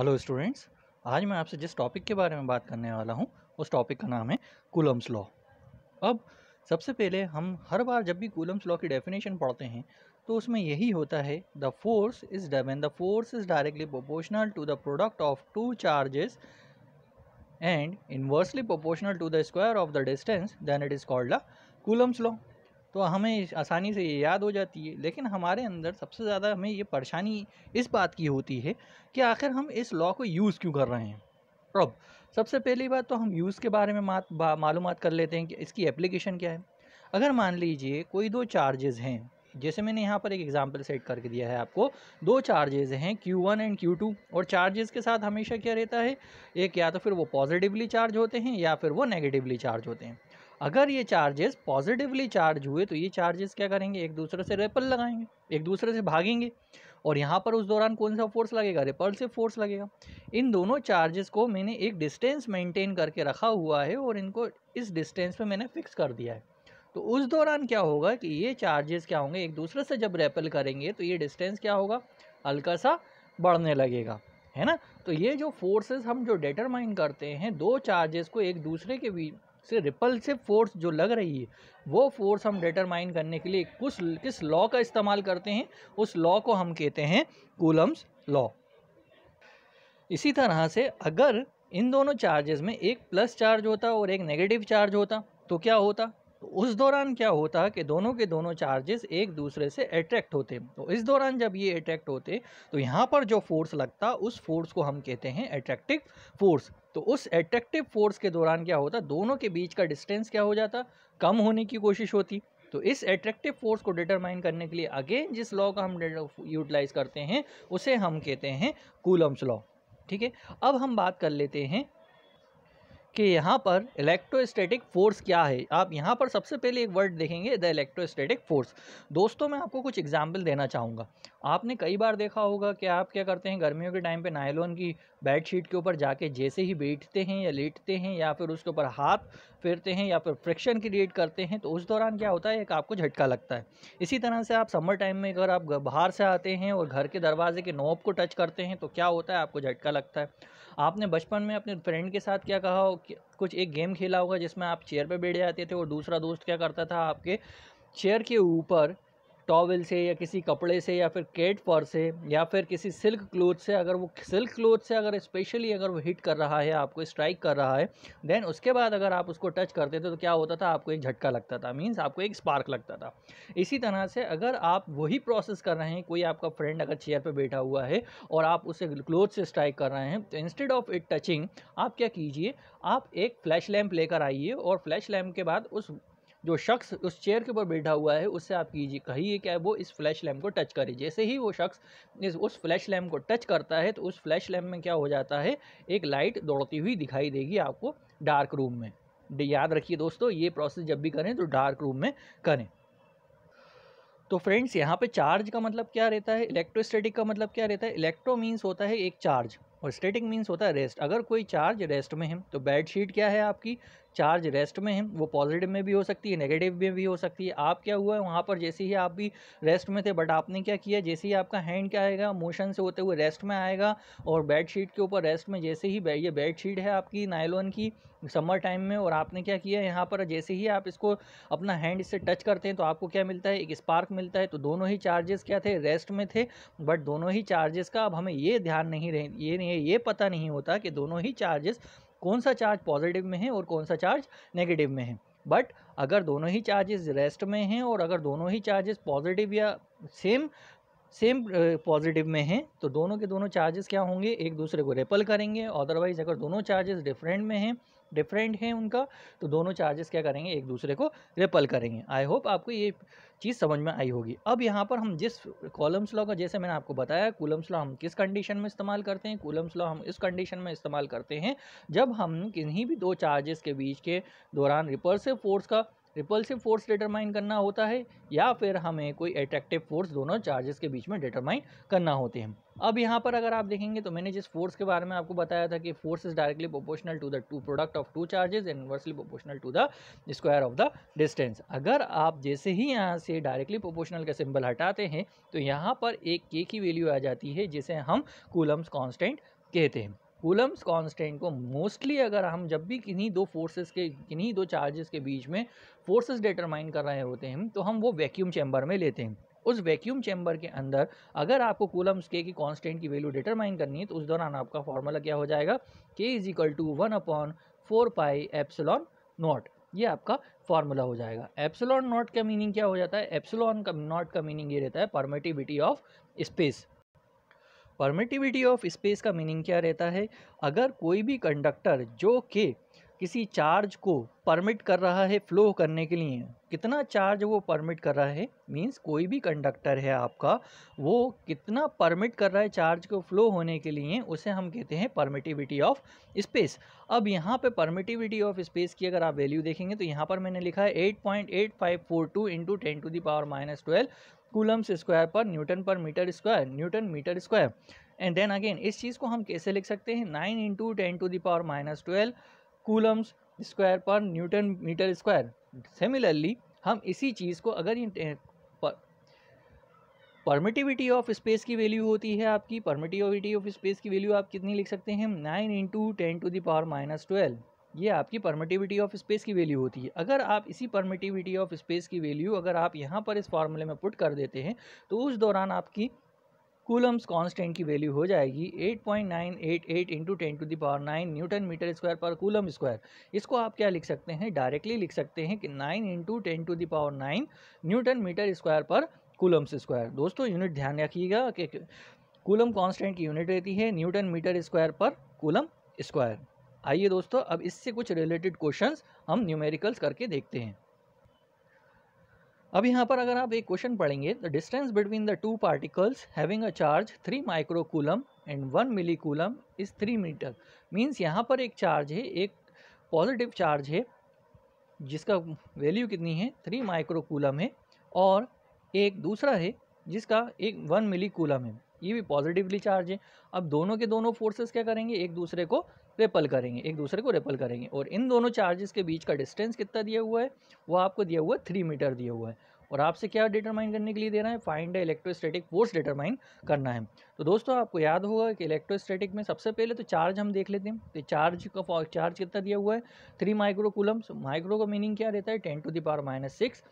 hello students आज मैं आपसे जिस टॉपिक के बारे में बात करने वाला हूँ उस टॉपिक का नाम है कूलम्स लॉ अब सबसे पहले हम हर बार जब भी कूलम्स लॉ की डेफिनेशन पढ़ते हैं तो उसमें यही होता है the force is then the force is directly proportional to the product of two charges and inversely proportional to the square of the distance then it is called the Coulomb's law तो हमें आसानी से ये याद हो जाती है लेकिन हमारे अंदर सबसे ज़्यादा हमें ये परेशानी इस बात की होती है कि आखिर हम इस लॉ को यूज़ क्यों कर रहे हैं अब सबसे पहली बात तो हम यूज़ के बारे में मालूम कर लेते हैं कि इसकी एप्लीकेशन क्या है अगर मान लीजिए कोई दो चार्जेस हैं जैसे मैंने यहाँ पर एक एग्जाम्पल सेट करके दिया है आपको दो चार्जेस हैं Q1 एंड Q2 और चार्जेस के साथ हमेशा क्या रहता है एक या तो फिर वो पॉजिटिवली चार्ज होते हैं या फिर वो नेगेटिवली चार्ज होते हैं अगर ये चार्जेस पॉजिटिवली चार्ज हुए तो ये चार्जेस क्या करेंगे एक दूसरे से रेपल लगाएंगे एक दूसरे से भागेंगे और यहाँ पर उस दौरान कौन सा फोर्स लगेगा रेपल से फोर्स लगेगा इन दोनों चार्जेस को मैंने एक डिस्टेंस मेंटेन करके रखा हुआ है और इनको इस डिस्टेंस पे मैंने फिक्स कर दिया है तो उस दौरान क्या होगा कि ये चार्जेस क्या होंगे एक दूसरे से जब रेपल करेंगे तो ये डिस्टेंस क्या होगा हल्का सा बढ़ने लगेगा है ना तो ये जो फोर्सेस हम जो डिटरमाइन करते हैं दो चार्जेस को एक दूसरे के बीच से रिपल्सिव फोर्स जो लग रही है वो फोर्स हम डिटरमाइन करने के लिए कुछ किस लॉ का इस्तेमाल करते हैं उस लॉ को हम कहते हैं कूलम्स लॉ इसी तरह से अगर इन दोनों चार्जेस में एक प्लस चार्ज होता और एक नेगेटिव चार्ज होता तो क्या होता तो उस दौरान क्या होता कि दोनों के दोनों चार्जेस एक दूसरे से अट्रैक्ट होते तो इस दौरान जब ये अट्रैक्ट होते तो यहाँ पर जो फोर्स लगता उस फोर्स को हम कहते हैं अट्रैक्टिव फोर्स तो उस एट्रैक्टिव फोर्स के दौरान क्या होता दोनों के बीच का डिस्टेंस क्या हो जाता कम होने की कोशिश होती तो इस एट्रैक्टिव फोर्स को डिटरमाइन करने के लिए अगेन जिस लॉ का हम यूटिलाइज करते हैं उसे हम कहते हैं कूलम्स लॉ ठीक है अब हम बात कर लेते हैं कि यहाँ पर इलेक्ट्रोस्टैटिक फोर्स क्या है आप यहाँ पर सबसे पहले एक वर्ड देखेंगे द इलेक्ट्रोस्टैटिक फोर्स दोस्तों मैं आपको कुछ एग्जाम्पल देना चाहूँगा आपने कई बार देखा होगा कि आप क्या करते हैं गर्मियों के टाइम पे नायलोन की बेड शीट के ऊपर जाके जैसे ही बैठते हैं या लेटते हैं या फिर उसके ऊपर हाथ फेरते हैं या फिर फ्रिक्शन क्रिएट करते हैं तो उस दौरान क्या होता है एक आपको झटका लगता है इसी तरह से आप समर टाइम में अगर आप बाहर से आते हैं और घर के दरवाजे के नोब को टच करते हैं तो क्या होता है आपको झटका लगता है आपने बचपन में अपने फ्रेंड के साथ क्या कहा हो कुछ एक गेम खेला होगा जिसमें आप चेयर पे बैठ जाते थे और दूसरा दोस्त क्या करता था आपके चेयर के ऊपर टॉवल से या किसी कपड़े से या फिर केट पर से या फिर किसी सिल्क क्लोथ से अगर वो सिल्क क्लोथ से अगर स्पेशली अगर वो हिट कर रहा है आपको स्ट्राइक कर रहा है देन उसके बाद अगर आप उसको टच करते थे तो क्या होता था आपको एक झटका लगता था मीन्स आपको एक स्पार्क लगता था इसी तरह से अगर आप वही प्रोसेस कर रहे हैं कोई आपका फ्रेंड अगर चेयर पर बैठा हुआ है और आप उसे क्लोथ से स्ट्राइक कर रहे हैं तो इंस्टेड ऑफ इट टचिंग आप क्या कीजिए आप एक फ्लैश लैम्प लेकर आइए और फ्लैश लैम्प के बाद उस जो शख्स उस चेयर के ऊपर बैठा हुआ है उससे आप कीजिए कहिए क्या वो इस फ्लैश लैम्प को टच करे जैसे ही वो शख्स इस उस फ्लैश लैम्प को टच करता है तो उस फ्लैश लैम्प में क्या हो जाता है एक लाइट दौड़ती हुई दिखाई देगी आपको डार्क रूम में याद रखिए दोस्तों ये प्रोसेस जब भी करें तो डार्क रूम में करें तो फ्रेंड्स यहाँ पे चार्ज का मतलब क्या रहता है इलेक्ट्रोस्टैटिक का मतलब क्या रहता है इलेक्ट्रो मीन्स होता है एक चार्ज और स्टैटिक मीन्स होता है रेस्ट अगर कोई चार्ज रेस्ट में है तो बेड शीट क्या है आपकी चार्ज रेस्ट में है वो पॉजिटिव में भी हो सकती है नेगेटिव में भी हो सकती है आप क्या हुआ है वहाँ पर जैसे ही आप भी रेस्ट में थे बट आपने क्या किया जैसे ही आपका हैंड क्या आएगा मोशन से होते हुए रेस्ट में आएगा और बेड शीट के ऊपर रेस्ट में जैसे ही ये बेड शीट है आपकी नायलोन की समर टाइम में और आपने क्या किया यहाँ पर जैसे ही आप इसको अपना हैंड इससे टच करते हैं तो आपको क्या मिलता है एक स्पार्क मिलता है तो दोनों ही चार्जेस क्या थे रेस्ट में थे बट दोनों ही चार्जेस का अब हमें ये ध्यान नहीं रहे ये नहीं ये पता नहीं होता कि दोनों ही चार्जेस कौन सा चार्ज पॉजिटिव में है और कौन सा चार्ज नेगेटिव में है बट अगर दोनों ही चार्जेस रेस्ट में हैं और अगर दोनों ही चार्जेस पॉजिटिव या सेम सेम पॉजिटिव में हैं तो दोनों के दोनों चार्जेस क्या होंगे एक दूसरे को रेपल करेंगे अदरवाइज़ अगर दोनों चार्जेस डिफरेंट में हैं डिफरेंट हैं उनका तो दोनों चार्जेस क्या करेंगे एक दूसरे को रेपल करेंगे आई होप आपको ये चीज़ समझ में आई होगी अब यहाँ पर हम जिस कॉलम्स लॉ का जैसे मैंने आपको बताया कूलम्स लॉ हम किस कंडीशन में इस्तेमाल करते हैं कूलम्स लॉ हम इस कंडीशन में इस्तेमाल करते हैं जब हम किन्हीं भी दो चार्जेस के बीच के दौरान रिपर्सिव फोर्स का रिपल्सिव फोर्स डिटरमाइन करना होता है या फिर हमें कोई अट्रैक्टिव फोर्स दोनों चार्जेस के बीच में डिटरमाइन करना होते हैं अब यहाँ पर अगर आप देखेंगे तो मैंने जिस फोर्स के बारे में आपको बताया था कि force is directly proportional to the two product of two charges and inversely proportional to the square of the distance अगर आप जैसे ही यहाँ से डायरेक्टली प्रोपोर्शनल का सिंबल हटाते हैं तो यहाँ पर एक के की वैल्यू आ जाती है जिसे हम कूलम्स कॉन्स्टेंट कहते हैं कूलम्स कांस्टेंट को मोस्टली अगर हम जब भी किन्हीं दो फोर्सेस के किन्हीं दो चार्जेस के बीच में फोर्सेस डिटरमाइन कर रहे होते हैं तो हम वो वैक्यूम चैम्बर में लेते हैं उस वैक्यूम चैम्बर के अंदर अगर आपको कूलम्स के की कांस्टेंट की वैल्यू डिटरमाइन करनी है तो उस दौरान आपका फॉर्मूला क्या हो जाएगा K is equal to one upon four pi epsilon naught ये आपका फॉर्मूला हो जाएगा एप्सलॉन नॉट का मीनिंग क्या हो जाता है एप्सलॉन का नॉट का मीनिंग ये रहता है permittivity of space permittivity of space का मीनिंग क्या रहता है अगर कोई भी कंडक्टर जो कि किसी चार्ज को परमिट कर रहा है फ्लो करने के लिए कितना चार्ज वो परमिट कर रहा है मींस कोई भी कंडक्टर है आपका वो कितना परमिट कर रहा है चार्ज को फ्लो होने के लिए उसे हम कहते हैं परमिटिविटी ऑफ स्पेस अब यहाँ पे परमिटिविटी ऑफ स्पेस की अगर आप वैल्यू देखेंगे तो यहाँ पर मैंने लिखा है eight point eight five four two into ten to the power power minus twelve coulombs square per newton per metre square newton metre square and then again इस चीज़ को हम कैसे लिख सकते हैं nine into ten to the power minus twelve coulombs square per newton metre square similarly हम इसी चीज़ को अगर परमिटिविटी ऑफ स्पेस की वैल्यू होती है आपकी परमिटिविटी ऑफ स्पेस की वैल्यू आप कितनी लिख सकते हैं nine into ten to the power minus twelve ये आपकी परमिटिविटी ऑफ स्पेस की वैल्यू होती है अगर आप इसी परमिटिविटी ऑफ स्पेस की वैल्यू अगर आप यहाँ पर इस फार्मूले में पुट कर देते हैं तो उस दौरान आपकी कूलम्स कांस्टेंट की वैल्यू हो जाएगी 8.988 point nine eight eight into ten to the power nine newton metre square पर कूलम स्क्वायर इसको आप क्या लिख सकते हैं डायरेक्टली लिख सकते हैं कि 9 into ten to the power nine newton metre square per coulombs square दोस्तों यूनिट ध्यान रखिएगा कि कूलम कांस्टेंट की यूनिट रहती है न्यूटन मीटर स्क्वायर पर कूलम स्क्वायर आइए दोस्तों अब इससे कुछ रिलेटेड क्वेश्चंस हम न्यूमेरिकल्स करके देखते हैं अब यहाँ पर अगर आप एक क्वेश्चन पढ़ेंगे the distance between the two particles having a charge three microcoulomb and one milli coulomb is three metre means यहाँ पर एक चार्ज है एक पॉजिटिव चार्ज है जिसका वैल्यू कितनी है थ्री माइक्रोकूलम है और एक दूसरा है जिसका एक वन मिली कूलम है ये भी पॉजिटिवली चार्ज है अब दोनों के दोनों फोर्सेस क्या करेंगे एक दूसरे को रेपल करेंगे एक दूसरे को रेपल करेंगे और इन दोनों चार्जेस के बीच का डिस्टेंस कितना दिया हुआ है वो आपको दिया हुआ है थ्री मीटर दिया हुआ है और आपसे क्या डिटरमाइन करने के लिए दे रहा है फाइंड है इलेक्ट्रोस्टैटिक फोर्स डिटरमाइन करना है तो दोस्तों आपको याद होगा कि इलेक्ट्रोस्टैटिक में सबसे पहले तो चार्ज हम देख लेते हैं तो चार्ज का चार्ज कितना दिया हुआ है थ्री माइक्रो कूलम्स माइक्रो का मीनिंग क्या रहता है ten to the power power minus six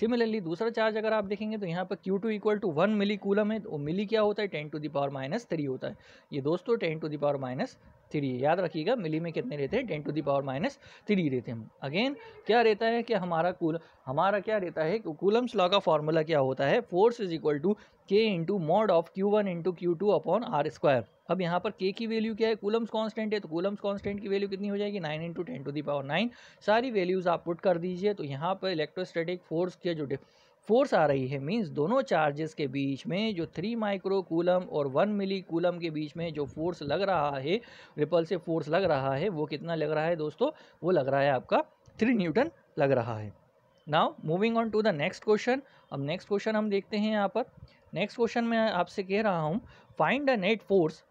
similarly दूसरा चार्ज अगर आप देखेंगे तो यहाँ पर Q2 two equal to one milli coulomb है तो मिली क्या होता है ten to the power minus three होता है ये दोस्तों ten to the power minus three याद रखिएगा मिली में कितने रहते हैं ten to the power minus three रहते हैं अगेन क्या रहता है कि हमारा कूल हमारा क्या रहता है कूलम्स लॉ का फॉर्मूला क्या होता है फोर्स इज इक्वल टू के into mod of Q one into Q two upon R square अब यहाँ पर के की वैल्यू क्या है कूलम्स कांस्टेंट है तो कूलम्स कांस्टेंट की वैल्यू कितनी हो जाएगी nine into ten to the power nine सारी वैल्यूज़ आप पुट कर दीजिए तो यहाँ पर इलेक्ट्रोस्टैटिक फोर्स के जो फोर्स आ रही है मींस दोनों चार्जेस के बीच में जो थ्री माइक्रो कूलम और वन मिली कूलम के बीच में जो फोर्स लग रहा है रिपल्सिव फोर्स लग रहा है वो कितना लग रहा है दोस्तों वो लग रहा है आपका थ्री न्यूटन लग रहा है now moving on to the next question अब नेक्स्ट क्वेश्चन हम देखते हैं यहाँ पर नेक्स्ट क्वेश्चन मैं आपसे कह रहा हूँ find the net force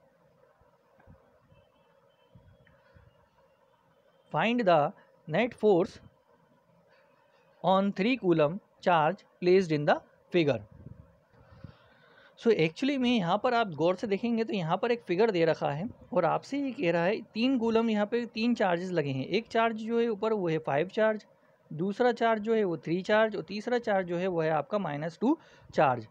find the net force on three coulomb charge placed in the figure so actually में यहाँ पर आप गौर से देखेंगे तो यहाँ पर एक फिगर दे रखा है और आपसे ये कह रहा है तीन गोलम यहाँ पे तीन चार्जेस लगे हैं एक चार्ज जो है ऊपर वो है फाइव चार्ज दूसरा चार्ज जो है वो थ्री चार्ज और तीसरा चार्ज जो है वो है आपका minus two charge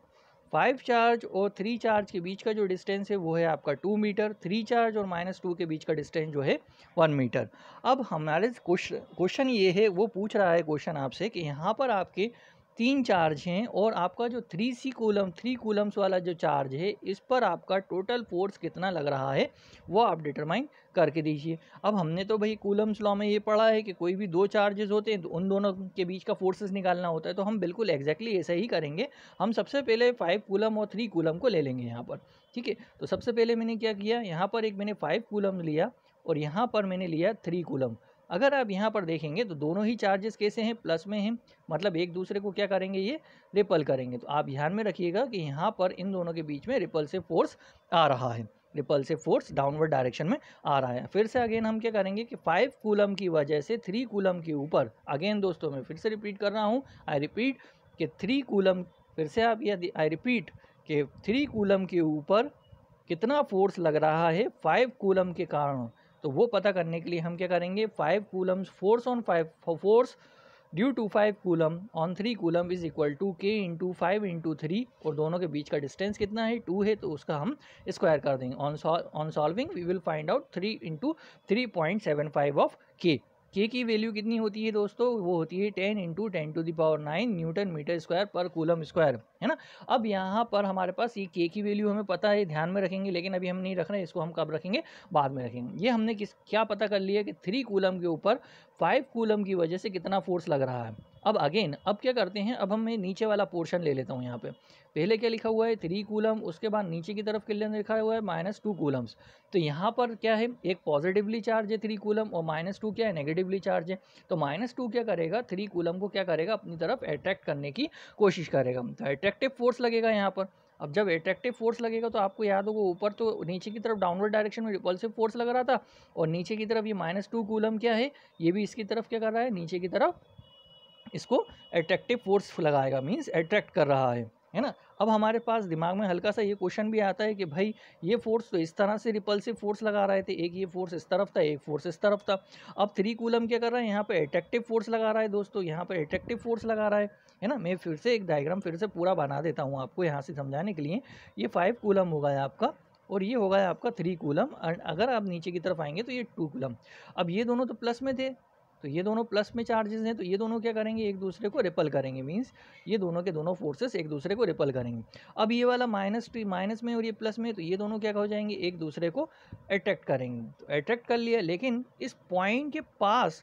five charge और थ्री चार्ज के बीच का जो डिस्टेंस है वो है आपका टू मीटर थ्री चार्ज और माइनस टू के बीच का डिस्टेंस जो है वन मीटर अब हमारे क्वेश्चन ये है वो पूछ रहा है क्वेश्चन आपसे कि यहाँ पर आपके तीन चार्ज हैं और आपका जो three C coulomb three coulombs वाला जो चार्ज है इस पर आपका टोटल फोर्स कितना लग रहा है वो आप डिटरमाइन करके दीजिए अब हमने तो भाई कूलम्स लॉ में ये पढ़ा है कि कोई भी दो चार्जेस होते हैं तो उन दोनों के बीच का फोर्सेस निकालना होता है तो हम बिल्कुल एग्जैक्टली ऐसा ही करेंगे हम सबसे पहले फाइव कोलम और थ्री कोलम को ले लेंगे यहाँ पर ठीक है तो सबसे पहले मैंने क्या किया यहाँ पर एक मैंने फाइव कोलम लिया और यहाँ पर मैंने लिया थ्री कोलम अगर आप यहाँ पर देखेंगे तो दोनों ही चार्जेस कैसे हैं प्लस में हैं मतलब एक दूसरे को क्या करेंगे ये रिपल करेंगे तो आप ध्यान में रखिएगा कि यहाँ पर इन दोनों के बीच में रिपल से फोर्स आ रहा है रिपल्सिव फोर्स डाउनवर्ड डायरेक्शन में आ रहा है फिर से अगेन हम क्या करेंगे कि फाइव कूलम की वजह से थ्री कूलम के ऊपर अगेन दोस्तों मैं फिर से रिपीट कर रहा हूँ आई रिपीट कि थ्री कूलम फिर से आप यदि आई रिपीट कि थ्री कूलम के ऊपर कितना फोर्स लग रहा है फाइव कूलम के कारण तो वो पता करने के लिए हम क्या करेंगे five coulombs force on five force due to five coulomb on three coulomb is equal to के इंटू फाइव इंटू थ्री और दोनों के बीच का डिस्टेंस कितना है टू है तो उसका हम स्क्वायर कर देंगे on solving we will find out three into three point seven five of k के की वैल्यू कितनी होती है दोस्तों वो होती है ten into ten to the power nine newton metre square पर कूलम स्क्वायर है ना अब यहाँ पर हमारे पास ये के की वैल्यू हमें पता है ध्यान में रखेंगे लेकिन अभी हम नहीं रख रहे इसको हम कब रखेंगे बाद में रखेंगे ये हमने किस क्या पता कर लिया कि थ्री कूलम के ऊपर फाइव कूलम की वजह से कितना फोर्स लग रहा है अब अगेन अब क्या करते हैं अब हम मैं नीचे वाला पोर्शन ले लेता हूँ यहाँ पे पहले क्या लिखा हुआ है थ्री कूलम उसके बाद नीचे की तरफ के लिए लिखा हुआ है माइनस टू कूलम्स तो यहाँ पर क्या है एक पॉजिटिवली चार्ज है थ्री कूलम और माइनस टू क्या है नेगेटिवली चार्ज है तो माइनस टू क्या करेगा थ्री कूलम को क्या करेगा अपनी तरफ अट्रैक्ट करने की कोशिश करेगा तो अट्रैक्टिव फोर्स लगेगा यहाँ पर अब जब अट्रैक्टिव फोर्स लगेगा तो आपको याद होगा ऊपर तो नीचे की तरफ डाउनवर्ड डायरेक्शन में रिपल्सिव फोर्स लग रहा था और नीचे की तरफ ये माइनस टू कूलम क्या है ये भी इसकी तरफ क्या कर रहा है नीचे की तरफ इसको एट्रैक्टिव फोर्स लगाएगा मीन्स एट्रैक्ट कर रहा है है ना अब हमारे पास दिमाग में हल्का सा ये क्वेश्चन भी आता है कि भाई ये फोर्स तो इस तरह से रिपल्सिव फोर्स लगा रहे थे एक ये फोर्स इस तरफ था एक फोर्स इस तरफ था अब थ्री कूलम क्या कर रहा है यहाँ पे एट्रैक्टिव फोर्स लगा रहा है दोस्तों यहाँ पे एट्रैक्टिव फोर्स लगा रहा है है ना मैं फिर से एक डायग्राम फिर से पूरा बना देता हूँ आपको यहाँ से समझाने के लिए ये फाइव कूलम होगा आपका और ये होगा आपका थ्री कूलम एंड अगर आप नीचे की तरफ आएंगे तो ये टू कूलम अब ये दोनों तो प्लस में थे तो ये दोनों प्लस में चार्जेस हैं तो ये दोनों क्या करेंगे एक दूसरे को रिपल करेंगे मीन्स ये दोनों के दोनों फोर्सेस एक दूसरे को रिपल करेंगे अब ये वाला माइनस टी माइनस में और ये प्लस में तो ये दोनों क्या हो जाएंगे एक दूसरे को अट्रैक्ट करेंगे तो अट्रैक्ट कर लिया लेकिन इस पॉइंट के पास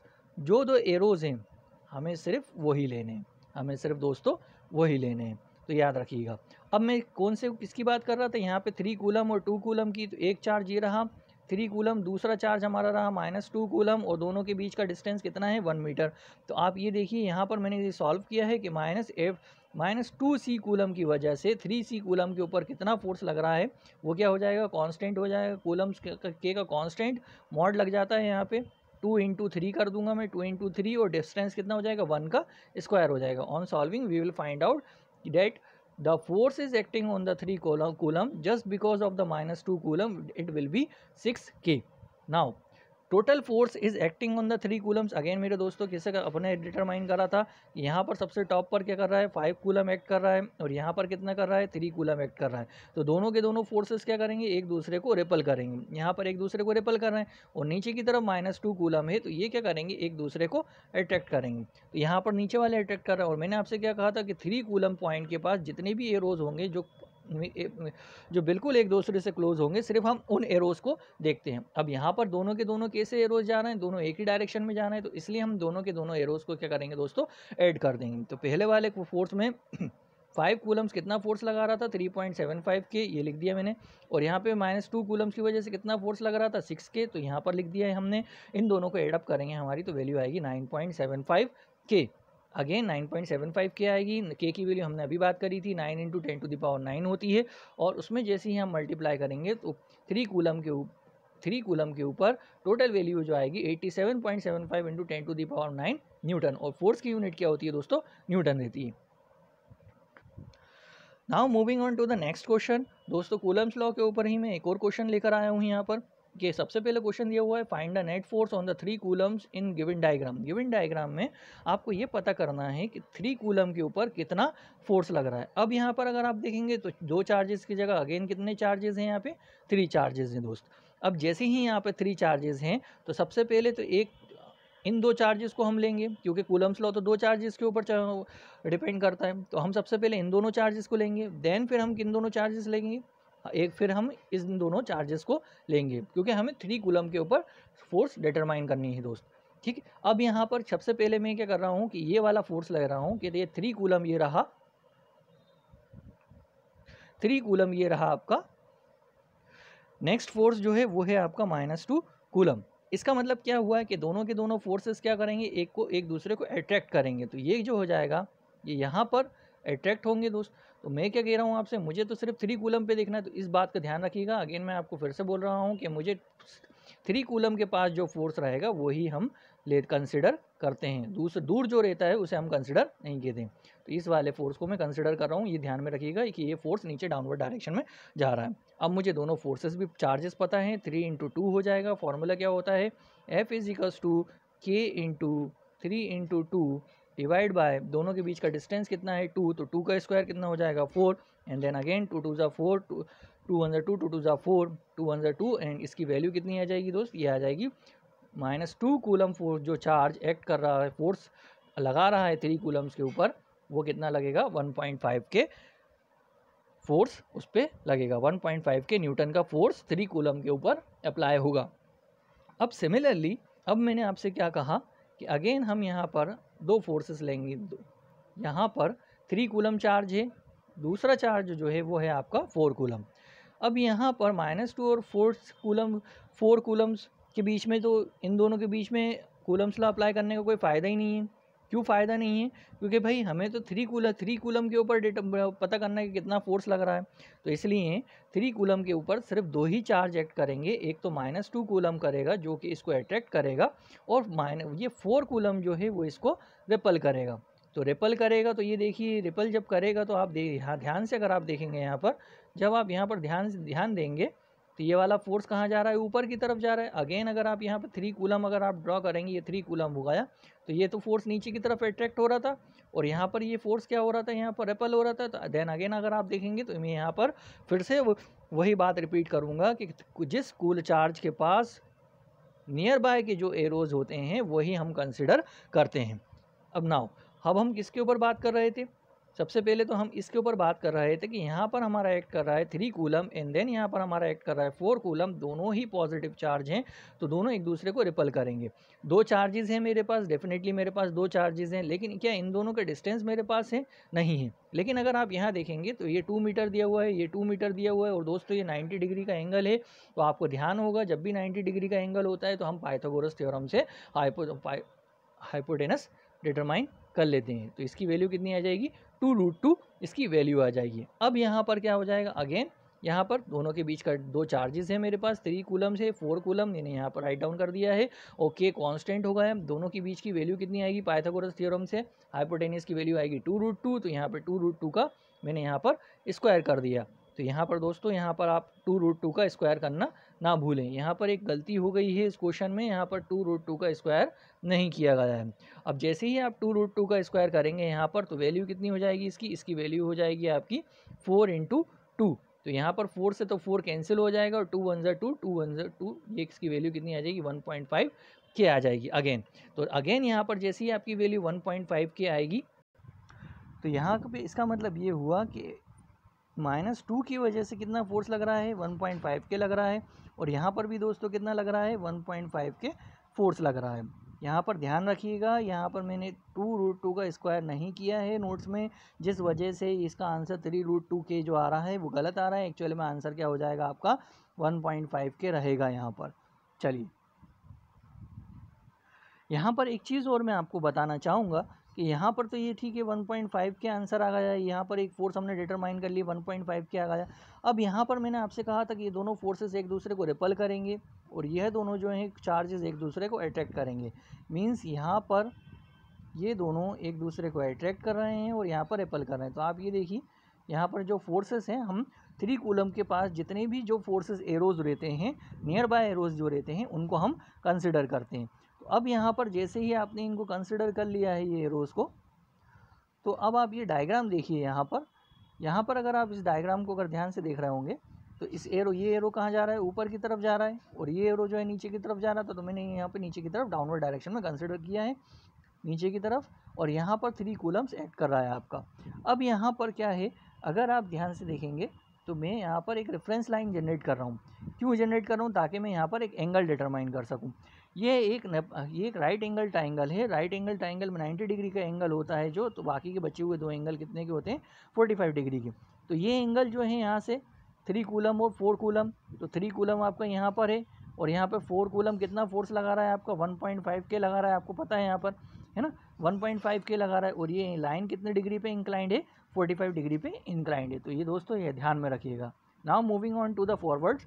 जो दो एरोज़ हैं हमें सिर्फ वही लेने हैं हमें सिर्फ दोस्तों वही लेने हैं तो याद रखिएगा अब मैं कौन से किसकी बात कर रहा था यहाँ पर थ्री कूलम और टू कूलम की तो एक चार्ज ये रहा थ्री कूलम दूसरा चार्ज हमारा रहा माइनस टू कूलम और दोनों के बीच का डिस्टेंस कितना है वन मीटर तो आप ये देखिए यहाँ पर मैंने ये सॉल्व किया है कि minus F minus two C coulomb की वजह से थ्री सी कूलम के ऊपर कितना फोर्स लग रहा है वो क्या हो जाएगा कॉन्स्टेंट हो जाएगा कूलम के का कॉन्स्टेंट मॉड लग जाता है यहाँ पर टू इंटू थ्री कर दूंगा मैं टू इंटू थ्री और डिस्टेंस कितना हो जाएगा वन का स्क्वायर हो जाएगा on solving we will find out that the force is acting on the 3 coulomb, just because of the minus 2 coulomb it will be 6k now total force is acting on the three coulombs again मेरे दोस्तों किसे का अपने determine करा था यहाँ पर सबसे टॉप पर क्या कर रहा है फाइव कूलम एक्ट कर रहा है और यहाँ पर कितना कर रहा है थ्री कूलम एक्ट कर रहा है तो दोनों के दोनों फोर्सेस क्या करेंगे एक दूसरे को रेपल करेंगे यहाँ पर एक दूसरे को रेपल कर रहे हैं और नीचे की तरफ माइनस टू कूलम है तो ये क्या करेंगे एक दूसरे को अट्रैक्ट करेंगे तो यहाँ पर नीचे वाले अट्रैक्ट कर रहे हैं और मैंने आपसे क्या कहा था कि थ्री कूलम पॉइंट के पास जितने भी एयरोज होंगे जो जो बिल्कुल एक दूसरे से क्लोज होंगे सिर्फ हम उन एरोज़ को देखते हैं अब यहाँ पर दोनों के दोनों कैसे एरोज़ जा रहे हैं दोनों एक ही डायरेक्शन में जा रहे हैं तो इसलिए हम दोनों के दोनों एरोज़ को क्या करेंगे दोस्तों ऐड कर देंगे तो पहले वाले फोर्स में फाइव कूलम्स कितना फोर्स लगा रहा था थ्री पॉइंट सेवन फाइव के ये लिख दिया मैंने और यहाँ पे माइनस टू कूलम्स की वजह से कितना फोर्स लग रहा था सिक्स के तो यहाँ पर लिख दिया है हमने इन दोनों को एडअप करेंगे हमारी तो वैल्यू आएगी nine point seven five k again nine point seven five k आएगी के की वैल्यू हमने अभी बात करी थी nine into ten to the power nine होती है और उसमें जैसे ही हम मल्टीप्लाई करेंगे तो थ्री कूलम के ऊपर थ्री कूलम के ऊपर टोटल वैल्यू जो आएगी eighty seven point seven five into ten to the power nine newton और फोर्स की यूनिट क्या होती है दोस्तों न्यूटन रहती है now moving on to the next question दोस्तों कूलम्स लॉ के ऊपर ही मैं एक और क्वेश्चन लेकर आया हूँ यहाँ पर कि सबसे पहले क्वेश्चन दिया हुआ है find the net force on the three coulombs in given diagram given diagram में आपको ये पता करना है कि थ्री कूलम के ऊपर कितना फोर्स लग रहा है अब यहाँ पर अगर आप देखेंगे तो दो चार्जेस की जगह अगेन कितने चार्जेस हैं यहाँ पे थ्री चार्जेस हैं दोस्त अब जैसे ही यहाँ पे थ्री चार्जेस हैं तो सबसे पहले तो एक इन दो चार्जेस को हम लेंगे क्योंकि कूलम्स लॉ तो दो चार्जेस के ऊपर डिपेंड करता है तो हम सबसे पहले इन दोनों चार्जेस को लेंगे देन फिर हम किन दोनों चार्जेस लेंगे हाँ, एक फिर हम इस दोनों चार्जेस को लेंगे क्योंकि हमें थ्री कूलम के ऊपर फोर्स डिटरमाइन करनी है दोस्त ठीक है अब यहाँ पर सबसे पहले मैं क्या कर रहा हूँ कि ये वाला फोर्स लग रहा हूँ कि ये थ्री कूलम ये रहा थ्री कूलम ये रहा आपका नेक्स्ट फोर्स जो है वो है आपका माइनस टू कूलम इसका मतलब क्या हुआ है कि दोनों के दोनों फोर्सेस क्या करेंगे एक को एक दूसरे को अट्रैक्ट करेंगे तो ये जो हो जाएगा ये यहाँ पर अट्रैक्ट होंगे दोस्त तो मैं क्या कह रहा हूँ आपसे मुझे तो सिर्फ थ्री कूलम पे देखना है तो इस बात का ध्यान रखिएगा अगेन मैं आपको फिर से बोल रहा हूँ कि मुझे थ्री कूलम के पास जो फोर्स रहेगा वही हम ले कंसिडर करते हैं दूसरे दूर जो रहता है उसे हम कंसिडर नहीं कहते हैं तो इस वाले फोर्स को मैं कंसिडर कर रहा हूँ ये ध्यान में रखिएगा कि ये फोर्स नीचे डाउनवर्ड डायरेक्शन में जा रहा है अब मुझे दोनों फोर्सेज भी चार्जेस पता हैं थ्री इंटू टू हो जाएगा फॉर्मूला क्या होता है एफ इजिकल्स टू के into three into two divide by दोनों के बीच का डिस्टेंस कितना है टू तो टू का स्क्वायर कितना हो जाएगा four and then again two two ज़ा फोर टू टू वन जो टू टू टू ज़ा फोर टू वन जो टू एंड इसकी वैल्यू कितनी आ जाएगी दोस्त ये आ जाएगी माइनस टू कूलम फोर्स जो चार्ज एक्ट कर रहा है फोर्स लगा रहा है थ्री कूलम्स के ऊपर वो कितना लगेगा one point five k force उस पर लगेगा one point five k newton का फोर्स थ्री कूलम के ऊपर अप्लाई होगा अब सिमिलरली अब मैंने आपसे क्या कहा कि अगेन हम यहाँ पर दो फोर्सेस लेंगी दो यहाँ पर थ्री कूलम चार्ज है दूसरा चार्ज जो है वो है आपका फोर कूलम अब यहाँ पर माइनस टू और फोर कूलम फोर कूलम्स के बीच में तो इन दोनों के बीच में कूलम्स ला अप्लाई करने का कोई फ़ायदा ही नहीं है क्यों फ़ायदा नहीं है क्योंकि भाई हमें तो थ्री कूलर थ्री कूलम के ऊपर पता करना है कि कितना फोर्स लग रहा है तो इसलिए थ्री कूलम के ऊपर सिर्फ दो ही चार्ज एक्ट करेंगे एक तो माइनस टू कूलम करेगा जो कि इसको अट्रैक्ट करेगा और माइनस ये फोर कूलम जो है वो इसको रिपल करेगा तो रिपल करेगा तो ये देखिए रिपल जब करेगा तो आप दे ध्यान से अगर आप देखेंगे यहाँ पर जब आप यहाँ पर ध्यान ध्यान देंगे तो ये वाला फोर्स कहाँ जा रहा है ऊपर की तरफ जा रहा है अगेन अगर आप यहाँ पर थ्री कूलम अगर आप ड्रॉ करेंगे ये थ्री कूलम उगाया तो ये तो फोर्स नीचे की तरफ अट्रैक्ट हो रहा था और यहाँ पर ये फोर्स क्या हो रहा था यहाँ पर रेपल हो रहा था तो देन अगेन अगर आप देखेंगे तो मैं यहाँ पर फिर से वही बात रिपीट करूँगा कि जिस कूल चार्ज के पास नियर बाय के जो एरोज़ होते हैं वही हम कंसिडर करते हैं अब नाउ अब हम किसके ऊपर बात कर रहे थे सबसे पहले तो हम इसके ऊपर बात कर रहे थे कि यहाँ पर हमारा एक्ट कर रहा है थ्री कूलम एंड देन यहाँ पर हमारा एक्ट कर रहा है फोर कूलम दोनों ही पॉजिटिव चार्ज हैं तो दोनों एक दूसरे को रिपल करेंगे दो चार्जेस हैं मेरे पास डेफिनेटली मेरे पास दो चार्जेस हैं लेकिन क्या इन दोनों का डिस्टेंस मेरे पास है नहीं है लेकिन अगर आप यहाँ देखेंगे तो ये टू मीटर दिया हुआ है ये टू मीटर दिया हुआ है और दोस्तों ये नाइन्टी डिग्री का एंगल है तो आपको ध्यान होगा जब भी नाइन्टी डिग्री का एंगल होता है तो हम पाइथागोरस थ्योरम से हाइपो हाइपोटेनस डिटरमाइन कर लेते हैं तो इसकी वैल्यू कितनी आ जाएगी टू रूट टू इसकी वैल्यू आ जाएगी अब यहाँ पर क्या हो जाएगा अगेन यहाँ पर दोनों के बीच का दो चार्जेस है मेरे पास थ्री कूलम से फोर कूलम मैंने यहाँ पर राइट डाउन कर दिया है और के कॉन्स्टेंट होगा है दोनों के बीच की वैल्यू कितनी आएगी पाइथागोरस थ्योरम से हाइपोटेनिस की वैल्यू आएगी टू रूट टू तो यहाँ पर टू रूट टू का मैंने यहाँ पर स्क्वायर कर दिया तो यहाँ पर दोस्तों यहाँ पर आप टू रूट टू का स्क्वायर करना ना भूलें यहाँ पर एक गलती हो गई है इस क्वेश्चन में यहाँ पर टू रूट टू का स्क्वायर नहीं किया गया है अब जैसे ही आप टू रूट टू का स्क्वायर करेंगे यहाँ पर तो वैल्यू कितनी हो जाएगी इसकी इसकी वैल्यू हो जाएगी आपकी फोर इंटू टू तो यहाँ पर फोर से तो फोर कैंसिल हो जाएगा और टू वन ज़र टू टू वन ज़र टू ये इसकी वैल्यू कितनी आ जाएगी वन पॉइंट फाइव के आ जाएगी अगेन तो अगेन यहाँ पर जैसे ही आपकी value one point five k आएगी तो यहाँ पे इसका मतलब ये हुआ कि माइनस टू की वजह से कितना फोर्स लग रहा है वन पॉइंट फाइव के लग रहा है और यहाँ पर भी दोस्तों कितना लग रहा है one point five k force लग रहा है यहाँ पर ध्यान रखिएगा यहाँ पर मैंने टू रूट टू का स्क्वायर नहीं किया है नोट्स में जिस वजह से इसका आंसर थ्री रूट टू के जो आ रहा है वो गलत आ रहा है एक्चुअली में आंसर क्या हो जाएगा आपका वन पॉइंट फाइव के रहेगा यहाँ पर चलिए यहाँ पर एक चीज़ और मैं आपको बताना चाहूँगा कि यहाँ पर तो ये ठीक है one point five k answer आ गया यहाँ पर एक फोर्स हमने डिटरमाइन कर लिया वन पॉइंट फाइव के आ गया अब यहाँ पर मैंने आपसे कहा था कि ये दोनों फोर्सेस एक दूसरे को रिपल करेंगे और यह दोनों जो हैं चार्जेस एक दूसरे को अट्रैक्ट करेंगे मीन्स यहाँ पर ये दोनों एक दूसरे को अट्रैक्ट कर रहे हैं और यहाँ पर रिपल कर रहे हैं तो आप ये देखिए यहाँ पर जो फोर्सेस हैं हम थ्री कूलम के पास जितने भी जो फोर्सेस एरोज रहते हैं नियर बाय एरोज जो रहते हैं उनको हम कंसिडर करते हैं तो अब यहाँ पर जैसे ही आपने इनको कंसिडर कर लिया है ये रोज़ को तो अब आप ये डायग्राम देखिए यहाँ पर यहाँ पर अगर आप इस डायग्राम को अगर ध्यान से देख रहे होंगे तो इस एरो ये एरो कहाँ जा रहा है ऊपर की तरफ जा रहा है और ये एरो जो है नीचे की तरफ जा रहा था तो मैंने यहाँ पर नीचे की तरफ डाउनवर्ड डायरेक्शन में कंसिडर किया है नीचे की तरफ और यहाँ पर थ्री कूलम्स एड कर रहा है आपका अब यहाँ पर क्या है अगर आप ध्यान से देखेंगे तो मैं यहाँ पर एक रेफरेंस लाइन जनरेट कर रहा हूँ क्यों जनरेट कर रहा हूँ ताकि मैं यहाँ पर एक एंगल डिटरमाइन कर सकूँ ये एक ये एक राइट एंगल ट्राइंगल है राइट एंगल ट्राइंगल में 90 डिग्री का एंगल होता है जो तो बाकी के बचे हुए दो एंगल कितने के होते हैं 45 डिग्री के तो ये एंगल जो है यहाँ से थ्री कूलम और फोर कूलम तो थ्री कूलम आपका यहाँ पर है और यहाँ पर फोर कूलम कितना फोर्स लगा रहा है आपका वन पॉइंट फाइव के लगा रहा है आपको पता है यहाँ पर है ना वन पॉइंट फाइव के लगा रहा है और ये लाइन कितने डिग्री पर इंक्लाइंड है फोर्टी फाइव डिग्री पे इंक्लाइंड है तो ये दोस्तों ये ध्यान में रखिएगा now moving on to the forwards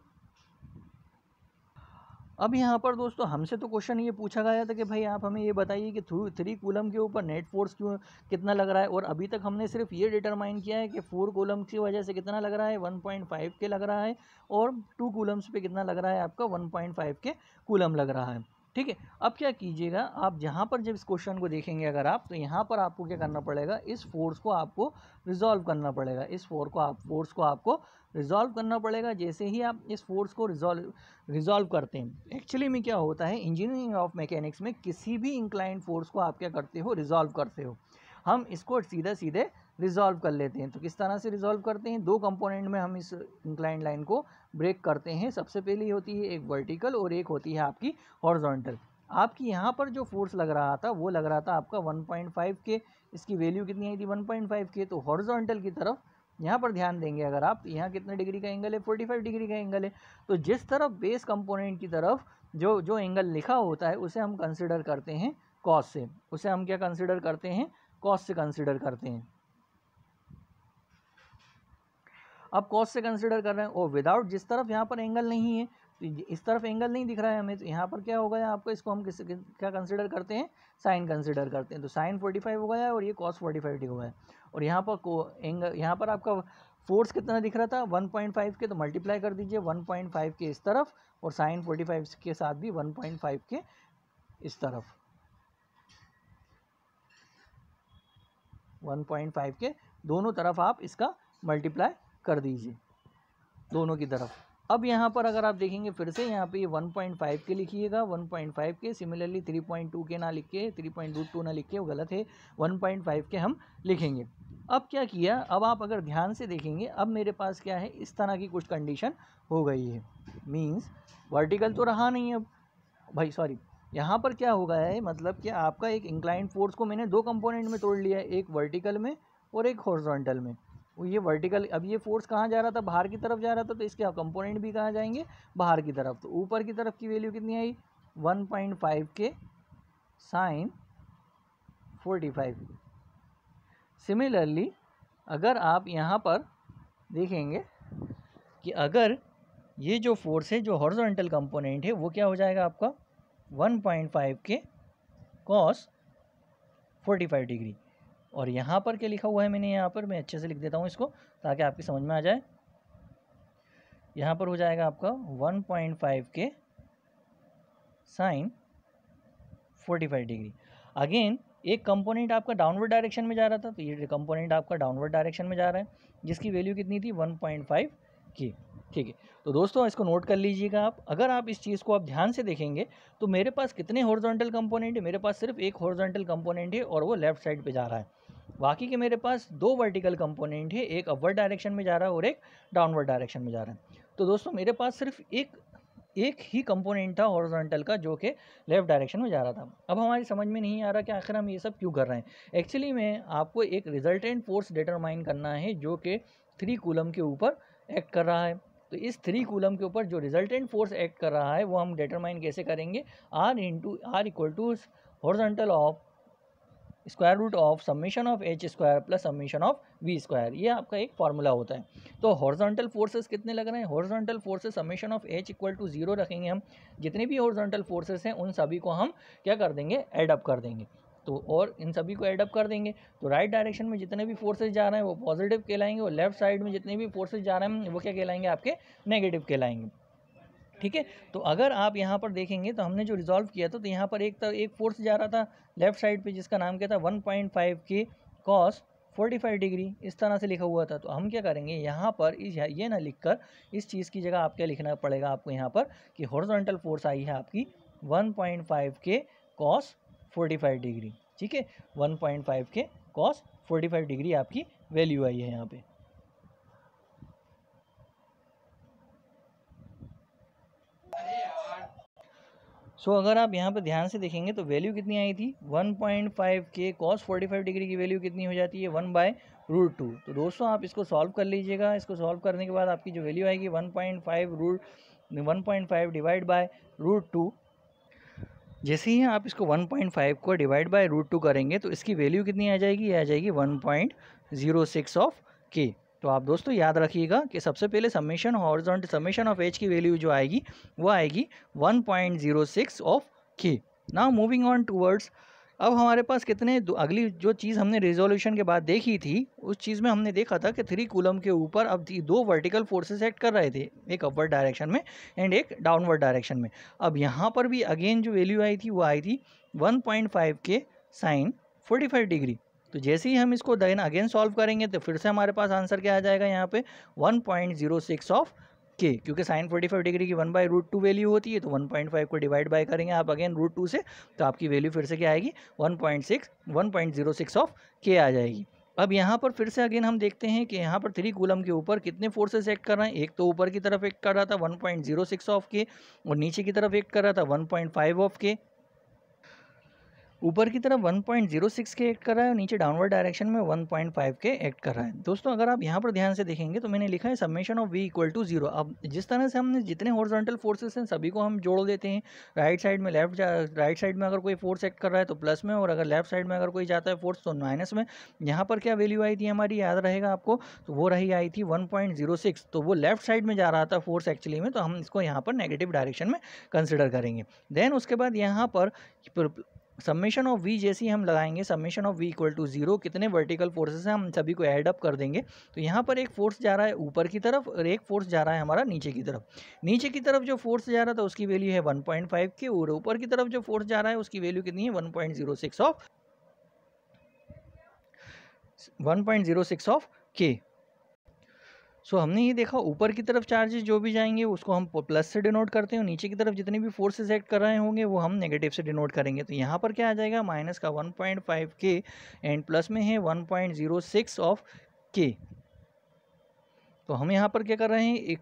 अब यहाँ पर दोस्तों हमसे तो क्वेश्चन ये पूछा गया था कि भाई आप हमें ये बताइए कि थ्रू थ्री कोलम के ऊपर नेट फोर्स क्यों कितना लग रहा है और अभी तक हमने सिर्फ ये डिटरमाइन किया है कि फोर कूलम की वजह से कितना लग रहा है वन पॉइंट फाइव के लग रहा है और टू कूलम्स पे कितना लग रहा है आपका one point five k coulomb लग रहा है ठीक है अब क्या कीजिएगा आप जहाँ पर जब इस क्वेश्चन को देखेंगे अगर आप तो यहाँ पर आपको क्या करना पड़ेगा इस फोर्स को आपको रिजॉल्व करना पड़ेगा इस फोर को आप फोर्स को आपको रिजॉल्व करना पड़ेगा जैसे ही आप इस फोर्स को रिजॉल्व रिजॉल्व करते हैं एक्चुअली में क्या होता है इंजीनियरिंग ऑफ मैकेनिक्स में किसी भी इंक्लाइंट फोर्स को आप क्या करते हो रिजॉल्व करते हो हम इसको सीधा सीधे रिजॉल्व कर लेते हैं तो किस तरह से रिजॉल्व करते हैं दो कंपोनेंट में हम इस इंक्लाइंड लाइन को ब्रेक करते हैं सबसे पहली होती है एक वर्टिकल और एक होती है आपकी हॉर्जोंटल आपकी यहाँ पर जो फोर्स लग रहा था वो लग रहा था आपका 1.5 के इसकी वैल्यू कितनी आई थी 1.5 के तो हॉर्जोंटल की तरफ यहाँ पर ध्यान देंगे अगर आप तो यहाँ कितने डिग्री का एंगल है फाइव डिग्री का एंगल है तो जिस तरफ बेस कंपोनेंट की तरफ जो जो एंगल लिखा होता है उसे हम कंसिडर करते हैं कॉस से उसे हम क्या कंसिडर करते हैं कॉस से कंसिडर करते हैं अब कॉस से कंसिडर कर रहे हैं और विदाउट जिस तरफ यहाँ पर एंगल नहीं है तो इस तरफ एंगल नहीं दिख रहा है हमें तो यहाँ पर क्या हो गया आपको इसको हम किस क्या कंसिडर करते हैं साइन कंसिडर करते हैं तो साइन फोर्टी फाइव हो गया और ये कॉस फोर्टी फाइव हो गया और यहाँ पर को एंगल यहाँ पर आपका फोर्स कितना दिख रहा था वन पॉइंट फाइव के तो मल्टीप्लाई कर दीजिए वन पॉइंट फाइव के इस तरफ और साइन फोर्टी फाइव के साथ भी वन पॉइंट फाइव के इस तरफ वन पॉइंट फाइव के दोनों तरफ आप इसका मल्टीप्लाई कर दीजिए दोनों की तरफ अब यहाँ पर अगर आप देखेंगे फिर से यहाँ पे ये 1.5 के लिखिएगा 1.5 के सिमिलरली 3.2 के ना लिख के थ्री ना लिख के वो गलत है 1.5 के हम लिखेंगे अब क्या किया अब आप अगर ध्यान से देखेंगे अब मेरे पास क्या है इस तरह की कुछ कंडीशन हो गई है मीन्स वर्टिकल तो रहा नहीं अब भाई सॉरी यहाँ पर क्या हो गया है मतलब कि आपका एक इंक्लाइंट फोर्स को मैंने दो कंपोनेंट में तोड़ लिया है एक वर्टिकल में और एक हॉर्जोंटल में वो ये वर्टिकल अब ये फोर्स कहाँ जा रहा था बाहर की तरफ जा रहा था तो इसके कंपोनेंट भी कहाँ जाएंगे बाहर की तरफ तो ऊपर की तरफ की वैल्यू कितनी आई one point five k sine forty five similarly अगर आप यहाँ पर देखेंगे कि अगर ये जो फोर्स है जो हॉर्जोनटल कंपोनेंट है वो क्या हो जाएगा आपका 1.5 के कॉस 45 डिग्री और यहाँ पर क्या लिखा हुआ है मैंने यहाँ पर मैं अच्छे से लिख देता हूँ इसको ताकि आपकी समझ में आ जाए यहाँ पर हो जाएगा आपका one point five k sine forty five degree again एक कंपोनेंट आपका डाउनवर्ड डायरेक्शन में जा रहा था तो ये कंपोनेंट आपका डाउनवर्ड डायरेक्शन में जा रहा है जिसकी वैल्यू कितनी थी वन पॉइंट फाइव की ठीक है तो दोस्तों इसको नोट कर लीजिएगा आप अगर आप इस चीज़ को आप ध्यान से देखेंगे तो मेरे पास कितने हॉर्जोंटल कंपोनेंट है मेरे पास सिर्फ एक हॉर्जोंटल कंपोनेंट है और वो लेफ्ट साइड पर जा रहा है बाकी के मेरे पास दो वर्टिकल कंपोनेंट है एक अपवर्ड डायरेक्शन में जा रहा है और एक डाउनवर्ड डायरेक्शन में जा रहा है तो दोस्तों मेरे पास सिर्फ एक एक ही कंपोनेंट था हॉरिजॉन्टल का जो कि लेफ्ट डायरेक्शन में जा रहा था अब हमारी समझ में नहीं आ रहा कि आखिर हम ये सब क्यों कर रहे हैं एक्चुअली में आपको एक रिजल्टेंट फोर्स डिटरमाइन करना है जो कि थ्री कूलम के ऊपर एक्ट कर रहा है तो इस थ्री कूलम के ऊपर जो रिजल्टेंट फोर्स एक्ट कर रहा है वो हम डिटरमाइन कैसे करेंगे R into R equal to horizontal of square root of summation of H square plus summation of V square ये आपका एक फार्मूला होता है तो हॉर्जोंटल फोर्सेस कितने लग रहे हैं horizontal forces summation of H equal to zero रखेंगे हम जितने भी हॉर्जोंटल फोर्सेस हैं उन सभी को हम क्या कर देंगे एडअप कर देंगे तो और इन सभी को एडअप कर देंगे तो राइट डायरेक्शन में जितने भी फोर्सेज जा रहे हैं वो पॉजिटिव कहलाएंगे और लेफ्ट साइड में जितने भी फोर्सेज जा रहे हैं वो क्या कहलाएंगे आपके नेगेटिव कहलाएंगे ठीक है तो अगर आप यहाँ पर देखेंगे तो हमने जो रिजॉल्व किया था तो यहाँ पर एक एक फोर्स जा रहा था लेफ्ट साइड पे जिसका नाम क्या था one point five k cos forty five degree इस तरह से लिखा हुआ था तो हम क्या करेंगे यहाँ पर इस ये ना लिखकर इस चीज़ की जगह आप क्या लिखना पड़ेगा आपको यहाँ पर कि हॉरिजॉन्टल फोर्स आई है आपकी one point five k cos forty five degree ठीक है one point five k cos forty five degree आपकी वैल्यू आई है यहाँ पर सो so, अगर आप यहाँ पर ध्यान से देखेंगे तो वैल्यू कितनी आई थी 1.5 के कॉस फाइव डिग्री की वैल्यू कितनी हो जाती है वन बाय रूट टू तो दोस्तों आप इसको सॉल्व कर लीजिएगा इसको सॉल्व करने के बाद आपकी जो वैल्यू आएगी 1.5 root one point five divide by root two जैसे ही आप इसको 1.5 को डिवाइड बाय रूट टू करेंगे तो इसकी वैल्यू कितनी आ जाएगी आ जाएगी वन ऑफ के तो आप दोस्तों याद रखिएगा कि सबसे पहले summation horizontal summation of H की वैल्यू जो आएगी वो आएगी 1.06 ऑफ के नाउ मूविंग ऑन टूवर्ड्स अब हमारे पास कितने अगली जो चीज़ हमने रेजोल्यूशन के बाद देखी थी उस चीज़ में हमने देखा था कि थ्री कूलम के ऊपर अब दो वर्टिकल फोर्सेस एक्ट कर रहे थे एक अपवर्ड डायरेक्शन में एंड एक डाउनवर्ड डायरेक्शन में अब यहाँ पर भी अगेन जो वैल्यू आई थी वो आई थी one five k sine five degree तो जैसे ही हम इसको दैन अगेन सॉल्व करेंगे तो फिर से हमारे पास आंसर क्या आ जाएगा यहाँ पे 1.06 ऑफ के क्योंकि साइन 45 डिग्री की one by root two value होती है तो 1.5 को डिवाइड बाय करेंगे आप अगेन रूट टू से तो आपकी वैल्यू फिर से क्या आएगी 1.6 1.06 ऑफ के आ जाएगी अब यहाँ पर फिर से अगेन हम देखते हैं कि यहाँ पर थ्री कूलम के ऊपर कितने फोर्सेस एक्ट कर रहे हैं एक तो ऊपर की तरफ एक्ट कर रहा था 1.06 ऑफ के और नीचे की तरफ एक्ट कर रहा था 1.5 ऑफ के ऊपर की तरफ 1.06 के एक्ट कर रहा है और नीचे डाउनवर्ड डायरेक्शन में 1.5 के एक्ट कर रहा है दोस्तों अगर आप यहाँ पर ध्यान से देखेंगे तो मैंने लिखा है submission of V equal to zero अब जिस तरह से हमने जितने हॉरिजॉन्टल फोर्सेस हैं सभी को हम जोड़ देते हैं राइट साइड में लेफ्ट राइट साइड में अगर कोई फोर्स एक्ट कर रहा है तो प्लस में और अगर लेफ्ट साइड में अगर कोई जाता है फोर्स तो माइनस में यहाँ पर क्या वैल्यू आई थी हमारी याद रहेगा आपको तो वो रही आई थी वन तो वो लेफ्ट साइड में जा रहा था फोर्स एक्चुअली में तो हम इसको यहाँ पर नेगेटिव डायरेक्शन में कंसिडर करेंगे देन उसके बाद यहाँ पर सबमिशन ऑफ वी जैसी हम लगाएंगे submission of V equal to zero कितने वर्टिकल फोर्सेस हैं हम सभी को ऐड अप कर देंगे तो यहाँ पर एक फोर्स जा रहा है ऊपर की तरफ और एक फोर्स जा रहा है हमारा नीचे की तरफ नीचे की तरफ जो फोर्स जा रहा था उसकी वैल्यू है वन पॉइंट फाइव की और ऊपर की तरफ जो फोर्स जा रहा है उसकी वैल्यू कितनी है one point zero six of one point zero six of k so हमने ये देखा ऊपर की तरफ चार्जेस जो भी जाएंगे उसको हम प्लस से डिनोट करते हैं और नीचे की तरफ जितने भी फोर्सेज एक्ट कर रहे होंगे वो हम नेगेटिव से डिनोट करेंगे तो यहाँ पर क्या आ जाएगा माइनस का one point five k and plus में है one point zero six of k तो हम यहाँ पर क्या कर रहे हैं एक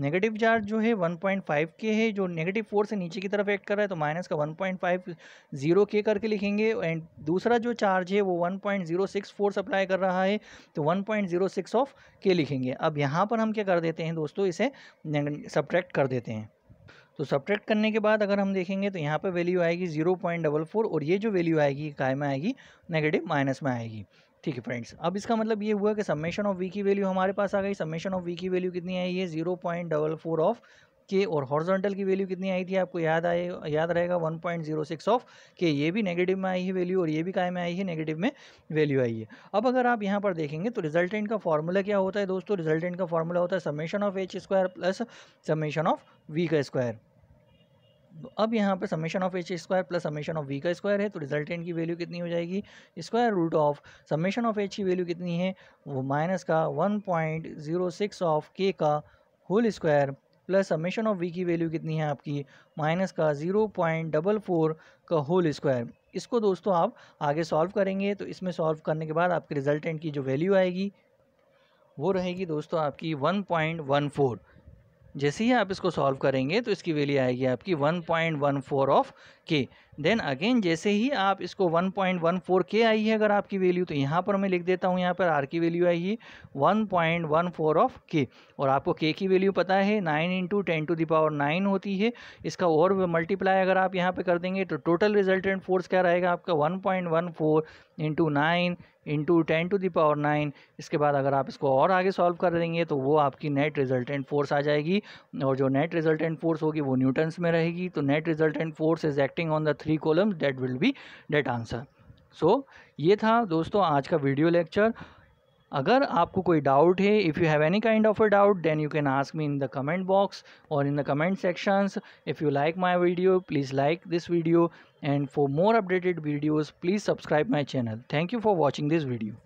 नेगेटिव चार्ज जो है वन पॉइंट फाइव के है जो नेगेटिव फोर से नीचे की तरफ एक्ट कर रहा है तो माइनस का वन पॉइंट फाइव जीरो के करके लिखेंगे एंड दूसरा जो चार्ज है वो one point zero six four supply कर रहा है तो one point zero six of k लिखेंगे अब यहाँ पर हम क्या कर देते हैं दोस्तों इसे सब्ट्रैक्ट कर देते हैं तो सब्ट्रैक्ट करने के बाद अगर हम देखेंगे तो यहाँ पर वैल्यू आएगी जीरो पॉइंट डबल फोर और ये जो वैल्यू आएगी काय में आएगी नेगेटिव माइनस में आएगी ठीक है फ्रेंड्स अब इसका मतलब ये हुआ कि सम्मेशन ऑफ वी की वैल्यू हमारे पास आ गई सम्मेशन ऑफ वी की वैल्यू कितनी है ये zero point double four of k और हॉर्जोंटल की वैल्यू कितनी आई थी आपको याद आए याद रहेगा one point zero six of k ये भी नेगेटिव में आई है वैल्यू और ये भी काय में आई है नेगेटिव में वैल्यू आई है अब अगर आप यहाँ पर देखेंगे तो रिजल्टेंट का फॉर्मूला क्या होता है दोस्तों रिजल्टेंट का फॉर्मूला होता है summation of H square plus summation of V का स्क्वायर तो अब यहाँ पर summation of H square plus summation of V का स्क्वायर है तो रिजल्टेंट की वैल्यू कितनी हो जाएगी square root of summation of H की वैल्यू कितनी है वो माइनस का one point zero six of k का whole square plus summation of V की वैल्यू कितनी है आपकी माइनस का ज़ीरो पॉइंट डबल फोर का होल स्क्वायर इसको दोस्तों आप आगे सॉल्व करेंगे तो इसमें सॉल्व करने के बाद आपके रिजल्टेंट की जो वैल्यू आएगी वो रहेगी दोस्तों आपकी वन पॉइंट वन फोर जैसे ही आप इसको सॉल्व करेंगे तो इसकी वैल्यू आएगी आपकी 1.14 ऑफ के देन अगेन जैसे ही आप इसको 1.14 के आई है अगर आपकी वैल्यू तो यहाँ पर मैं लिख देता हूँ यहाँ पर आर की वैल्यू आई है 1.14 ऑफ के और आपको के की वैल्यू पता है nine into ten to the power nine होती है इसका और मल्टीप्लाई अगर आप यहाँ पर कर देंगे तो टोटल रिजल्टेंट फोर्स क्या रहेगा आपका one point one four into nine into ten to the power nine इसके बाद अगर आप इसको और आगे सॉल्व कर देंगे तो वो आपकी नेट रिजल्टेंट फोर्स आ जाएगी और जो नेट रिजल्टेंट फोर्स होगी वो न्यूटन्स में रहेगी तो net resultant force is acting on the three columns that will be that answer so ये था दोस्तों आज का वीडियो लेक्चर अगर आपको कोई डाउट है if you have any kind of a doubt then you can ask me in the comment box और in the comment sections if you like my video please like this video and for more updated videos please subscribe my channel thank you for watching this video